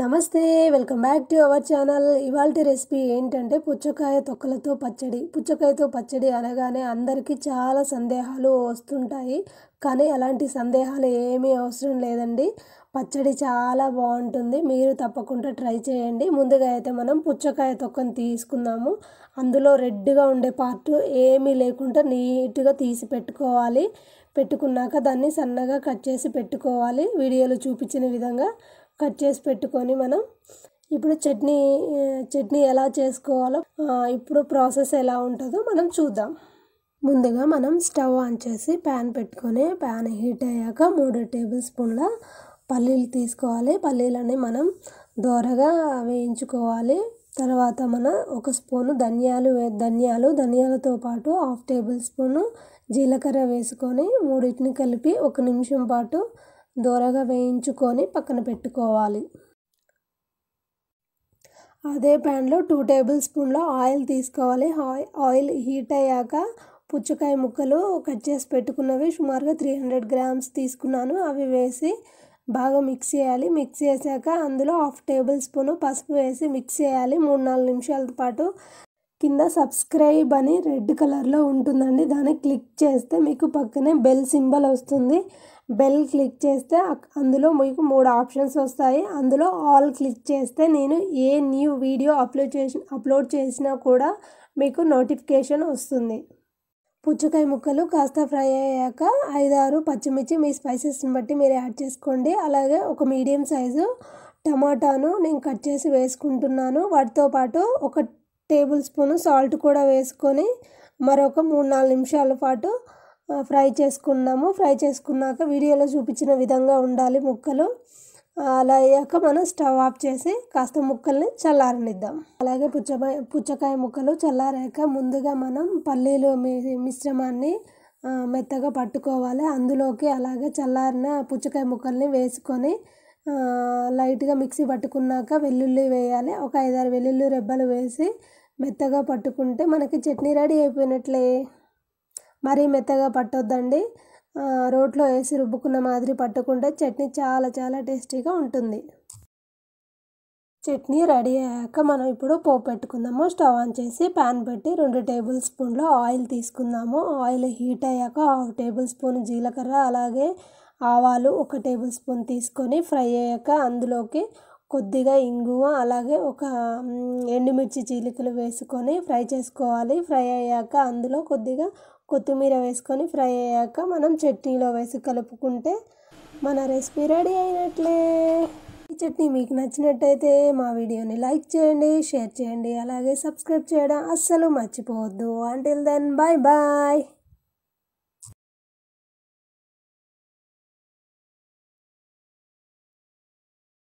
నమస్తే welcome back to our channel ఇవాళ recipe ఏంటంటే పుచ్చకాయ తొక్కలతో పచ్చడి పుచ్చకాయతో పచ్చడి అనగానే అందరికీ చాలా సందేహాలు వస్తుంటాయి కానీ అలాంటి సందేహాలు ఏమీ అవసరం లేదండి పచ్చడి చాలా బాగుంటుంది మీరు తప్పకుండా ట్రై చేయండి ముందుగా అయితే మనం పుచ్చకాయ తొక్కను తీసుకుందాము అందులో రెడ్గా ఉండే పార్ట్ ఏమీ లేకుండా నీట్గా తీసి పెట్టుకోవాలి పెట్టుకున్నాక దాన్ని సన్నగా కట్ చేసి పెట్టుకోవాలి వీడియోలో చూపించిన విధంగా కట్ చేసి పెట్టుకొని మనం ఇప్పుడు చట్నీ చట్నీ ఎలా చేసుకోవాలో ఇప్పుడు ప్రాసెస్ ఎలా ఉంటుందో మనం చూద్దాం ముందుగా మనం స్టవ్ ఆన్ చేసి ప్యాన్ పెట్టుకొని ప్యాన్ హీట్ అయ్యాక మూడు టేబుల్ స్పూన్ల పల్లీలు తీసుకోవాలి పల్లీలని మనం దోరగా వేయించుకోవాలి తర్వాత మన ఒక స్పూను ధనియాలు ధనియాలు ధనియాలతో పాటు హాఫ్ టేబుల్ స్పూను జీలకర్ర వేసుకొని మూడింటిని కలిపి ఒక నిమిషం పాటు దూరగా వేయించుకొని పక్కన పెట్టుకోవాలి అదే ప్యాన్లో టూ టేబుల్ స్పూన్లో ఆయిల్ తీసుకోవాలి ఆయిల్ హీట్ అయ్యాక పుచ్చకాయ ముక్కలు కట్ చేసి పెట్టుకున్నవి సుమారుగా త్రీ హండ్రెడ్ గ్రామ్స్ తీసుకున్నాను అవి వేసి బాగా మిక్స్ చేయాలి మిక్స్ చేశాక అందులో హాఫ్ టేబుల్ స్పూన్ పసుపు వేసి మిక్స్ చేయాలి మూడు నాలుగు నిమిషాల పాటు కింద సబ్స్క్రైబ్ అని రెడ్ కలర్లో ఉంటుందండి దాన్ని క్లిక్ చేస్తే మీకు పక్కనే బెల్ సింబల్ వస్తుంది బెల్ క్లిక్ చేస్తే అందులో మీకు మూడు ఆప్షన్స్ వస్తాయి అందులో ఆల్ క్లిక్ చేస్తే నేను ఏ న్యూ వీడియో అప్లోడ్ చేసి అప్లోడ్ చేసినా కూడా మీకు నోటిఫికేషన్ వస్తుంది పుచ్చకాయ ముక్కలు కాస్త ఫ్రై అయ్యాక ఐదారు పచ్చిమిర్చి మీ స్పైసెస్ని బట్టి మీరు యాడ్ చేసుకోండి అలాగే ఒక మీడియం సైజు టమాటాను నేను కట్ చేసి వేసుకుంటున్నాను వాటితో పాటు ఒక టేబుల్ స్పూన్ సాల్ట్ కూడా వేసుకొని మరొక మూడు నాలుగు నిమిషాల పాటు ఫ్రై చేసుకున్నాము ఫ్రై చేసుకున్నాక వీడియోలో చూపించిన విధంగా ఉండాలి ముక్కలు అలా అయ్యాక మనం స్టవ్ ఆఫ్ చేసి కాస్త ముక్కల్ని చల్లారనిద్దాం అలాగే పుచ్చకాయ పుచ్చకాయ ముక్కలు చల్లారాక ముందుగా మనం పల్లీలు మిశ్రమాన్ని మెత్తగా పట్టుకోవాలి అందులోకి అలాగే చల్లారిన పుచ్చకాయ ముక్కల్ని వేసుకొని లైట్గా మిక్సీ పట్టుకున్నాక వెల్లుల్లి వేయాలి ఒక ఐదారు వెల్లుల్లి రెబ్బలు వేసి మెత్తగా పట్టుకుంటే మనకి చట్నీ రెడీ అయిపోయినట్లే మరీ మెత్తగా పట్టొద్దండి రోట్లో వేసి రుబ్బుకున్న మాదిరి పట్టుకుంటే చట్నీ చాలా చాలా టేస్టీగా ఉంటుంది చట్నీ రెడీ అయ్యాక మనం ఇప్పుడు పోపు పెట్టుకుందాము స్టవ్ ఆన్ చేసి ప్యాన్ పెట్టి రెండు టేబుల్ స్పూన్లు ఆయిల్ తీసుకుందాము ఆయిల్ హీట్ అయ్యాక హాఫ్ టేబుల్ స్పూన్ జీలకర్ర అలాగే ఆవాలు ఒక టేబుల్ స్పూన్ తీసుకొని ఫ్రై అయ్యాక అందులోకి కొద్దిగా ఇంగువ అలాగే ఒక ఎండుమిర్చి చీలికలు వేసుకొని ఫ్రై చేసుకోవాలి ఫ్రై అయ్యాక అందులో కొద్దిగా కొత్తిమీర వేసుకొని ఫ్రై అయ్యాక మనం చట్నీలో వేసి కలుపుకుంటే మన రెసిపీ రెడీ అయినట్లే ఈ చట్నీ మీకు నచ్చినట్టయితే మా వీడియోని లైక్ చేయండి షేర్ చేయండి అలాగే సబ్స్క్రైబ్ చేయడం అస్సలు మర్చిపోవద్దు అంటిల్ దెన్ బాయ్ బాయ్